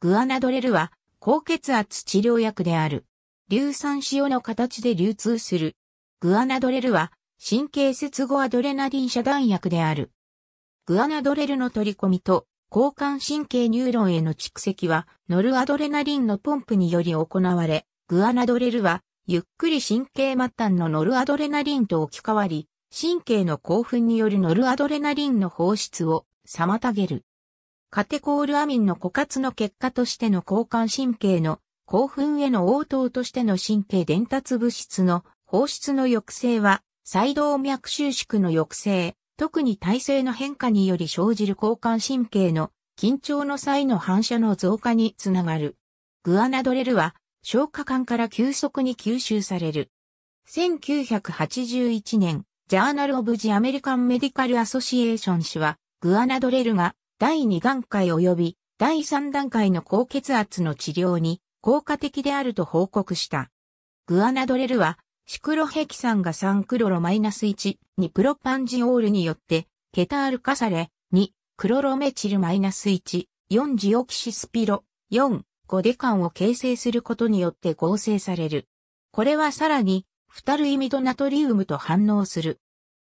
グアナドレルは高血圧治療薬である。硫酸塩の形で流通する。グアナドレルは神経接合アドレナリン遮断薬である。グアナドレルの取り込みと交換神経ニューロンへの蓄積はノルアドレナリンのポンプにより行われ、グアナドレルはゆっくり神経末端のノルアドレナリンと置き換わり、神経の興奮によるノルアドレナリンの放出を妨げる。カテコールアミンの枯渇の結果としての交換神経の興奮への応答としての神経伝達物質の放出の抑制は、細動脈収縮の抑制、特に体制の変化により生じる交換神経の緊張の際の反射の増加につながる。グアナドレルは消化管から急速に吸収される。1981年、ジャーナル・オブ・ジ・アメリカン・メディカル・アソシエーション氏は、グアナドレルが第2段階及び第3段階の高血圧の治療に効果的であると報告した。グアナドレルは、シクロヘキサンが3クロロマイナス -1 にプロパンジオールによって、ケタール化され、2、クロロメチルマイナス -1、4ジオキシスピロ、4、5デカンを形成することによって合成される。これはさらに、フタルイミドナトリウムと反応する。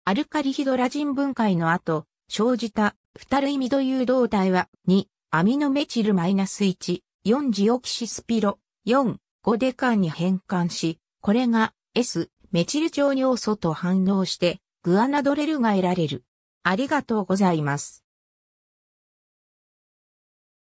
アルカリヒドラジン分解の後、生じた二類ミド誘導体は、2、アミノメチルマイナス -1、4ジオキシスピロ、4、5デカンに変換し、これが S、メチル調尿素と反応して、グアナドレルが得られる。ありがとうございます。